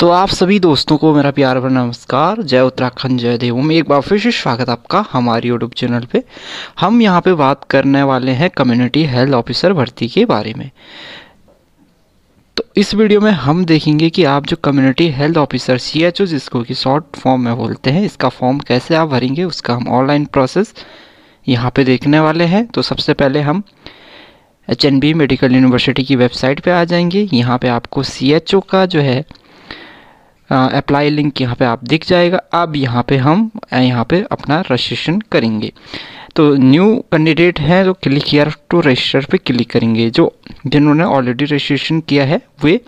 तो आप सभी दोस्तों को मेरा प्यार भरा नमस्कार जय उत्तराखंड जय देव एक बार फिर से स्वागत आपका हमारे यूट्यूब चैनल पे हम यहाँ पे बात करने वाले हैं कम्युनिटी हेल्थ ऑफिसर भर्ती के बारे में तो इस वीडियो में हम देखेंगे कि आप जो community health officer C H O जिसको कि शॉर्ट फॉर्म में बोलते हैं इसका फॉर्म कैसे आप भरेंगे उसका हम ऑनलाइन प्रोसेस यहाँ पे देखने वाले हैं तो सबसे पहले हम एच मेडिकल यूनिवर्सिटी की वेबसाइट पर आ जाएंगे यहाँ पर आपको सी एच ओ का जो है अप्लाई लिंक यहाँ पे आप दिख जाएगा अब यहाँ पे हम यहाँ पे अपना रजिस्ट्रेशन करेंगे तो न्यू कैंडिडेट हैं तो क्लिक हियर टू रजिस्टर पे क्लिक करेंगे जो जिन्होंने ऑलरेडी रजिस्ट्रेशन किया है वे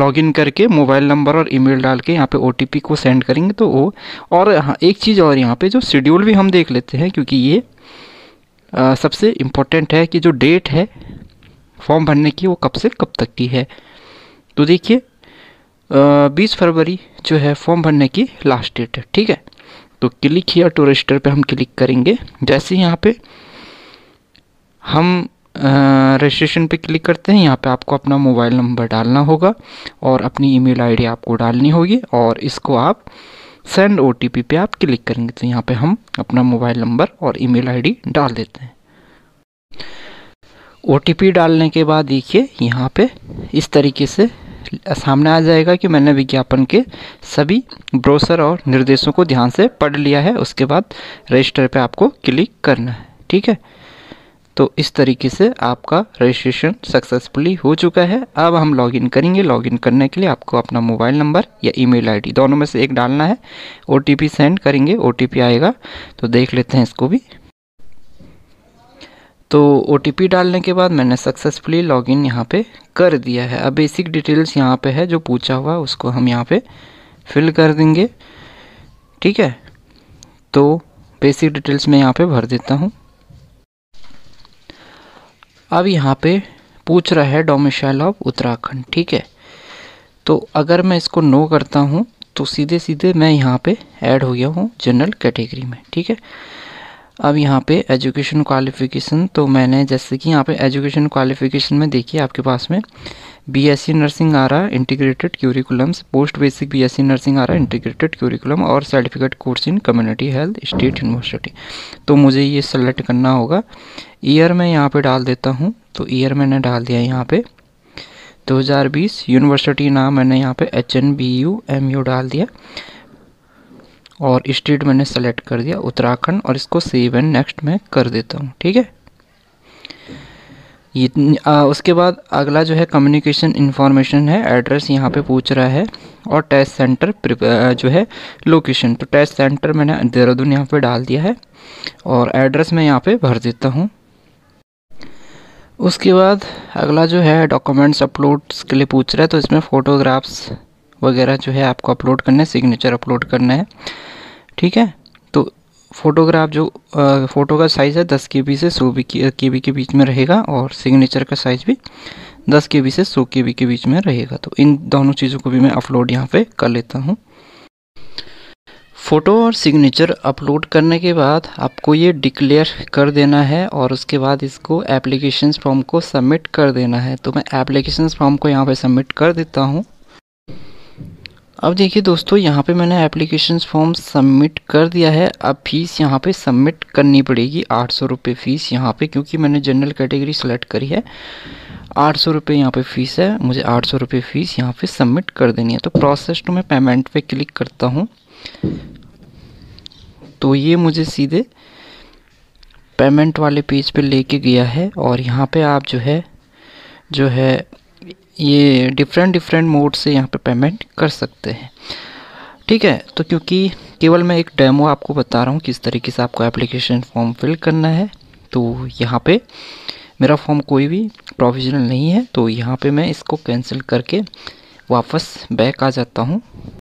लॉगिन करके मोबाइल नंबर और ईमेल डाल के यहाँ पे ओ को सेंड करेंगे तो वो और एक चीज़ और यहाँ पे जो शेड्यूल भी हम देख लेते हैं क्योंकि ये आ, सबसे इम्पोर्टेंट है कि जो डेट है फॉर्म भरने की वो कब से कब तक की है तो देखिए बीस फरवरी जो है फॉर्म भरने की लास्ट डेट है ठीक है तो क्लिक हियर टू रजिस्टर पे हम क्लिक करेंगे जैसे यहाँ पे हम रजिस्ट्रेशन पे क्लिक करते हैं यहाँ पे आपको अपना मोबाइल नंबर डालना होगा और अपनी ईमेल आईडी आपको डालनी होगी और इसको आप सेंड ओ पे आप क्लिक करेंगे तो यहाँ पे हम अपना मोबाइल नंबर और ईमेल आईडी डाल देते हैं ओ डालने के बाद देखिए यहाँ पे इस तरीके से सामने आ जाएगा कि मैंने विज्ञापन के सभी ब्रोसर और निर्देशों को ध्यान से पढ़ लिया है उसके बाद रजिस्टर पे आपको क्लिक करना है ठीक है तो इस तरीके से आपका रजिस्ट्रेशन सक्सेसफुली हो चुका है अब हम लॉगिन करेंगे लॉगिन करने के लिए आपको अपना मोबाइल नंबर या ईमेल आईडी दोनों में से एक डालना है ओ सेंड करेंगे ओ आएगा तो देख लेते हैं इसको भी तो ओ डालने के बाद मैंने सक्सेसफुली लॉगिन यहाँ पे कर दिया है अब बेसिक डिटेल्स यहाँ पे है जो पूछा हुआ उसको हम यहाँ पे फिल कर देंगे ठीक है तो बेसिक डिटेल्स मैं यहाँ पे भर देता हूँ अब यहाँ पे पूछ रहा है डोमिशाइल ऑफ उत्तराखंड ठीक है तो अगर मैं इसको नो करता हूँ तो सीधे सीधे मैं यहाँ पे ऐड हो गया हूँ जनरल कैटेगरी में ठीक है अब यहाँ पे एजुकेशन क्वालिफ़िकेशन तो मैंने जैसे कि यहाँ पे एजुकेशन क्वालिफ़िकेशन में देखिए आपके पास में बीएससी नर्सिंग e आ रहा है integrated curriculums post basic BSc nursing आ रहा है इंटीग्रेटेड क्यूरिकुलम और certificate course in community health state university तो मुझे ये सेलेक्ट करना होगा ईयर मैं यहाँ पे डाल देता हूँ तो ईयर मैंने डाल दिया यहाँ पे 2020 यूनिवर्सिटी नाम मैंने यहाँ पे H N B U M U डाल दिया और स्टेट मैंने सेलेक्ट कर दिया उत्तराखंड और इसको सेव एंड नेक्स्ट में कर देता हूँ ठीक है ये आ, उसके बाद अगला जो है कम्युनिकेशन इन्फॉर्मेशन है एड्रेस यहाँ पे पूछ रहा है और टेस्ट सेंटर जो है लोकेशन तो टेस्ट सेंटर मैंने देहरादून यहाँ पे डाल दिया है और एड्रेस मैं यहाँ पे भर देता हूँ उसके बाद अगला जो है डॉक्यूमेंट्स अपलोड्स के लिए पूछ रहा है तो इसमें फ़ोटोग्राफ्स वगैरह जो है आपको अपलोड करना है सिग्नेचर अपलोड करना है ठीक है तो फोटोग्राफ जो आ, फोटो का साइज़ है दस के बी से सौ के बी के बीच में रहेगा और सिग्नेचर का साइज़ भी दस के बी से सौ के बी के बीच में रहेगा तो इन दोनों चीज़ों को भी मैं अपलोड यहाँ पे कर लेता हूँ फ़ोटो और सिग्नेचर अपलोड करने के बाद आपको ये डिक्लेयर कर देना है और उसके बाद इसको एप्लीकेशन फॉर्म को सबमिट कर देना है तो मैं एप्लीकेशन फॉर्म को यहाँ पे सबमिट कर देता हूँ अब देखिए दोस्तों यहाँ पे मैंने एप्लीकेशन फॉर्म सबमिट कर दिया है अब फ़ीस यहाँ पे सबमिट करनी पड़ेगी आठ सौ रुपये फ़ीस यहाँ पे क्योंकि मैंने जनरल कैटेगरी सेलेक्ट करी है आठ सौ रुपये यहाँ पर फ़ीस है मुझे आठ सौ रुपये फ़ीस यहाँ पे सबमिट कर देनी है तो प्रोसेस टू मैं पेमेंट पे क्लिक करता हूँ तो ये मुझे सीधे पेमेंट वाले पेज पर पे लेके गया है और यहाँ पर आप जो है जो है ये डिफरेंट डिफरेंट मोड से यहाँ पे पेमेंट कर सकते हैं ठीक है तो क्योंकि केवल मैं एक डेमो आपको बता रहा हूँ किस तरीके से आपको एप्लीकेशन फॉर्म फिल करना है तो यहाँ पे मेरा फॉर्म कोई भी प्रोविजनल नहीं है तो यहाँ पे मैं इसको कैंसिल करके वापस बैक आ जाता हूँ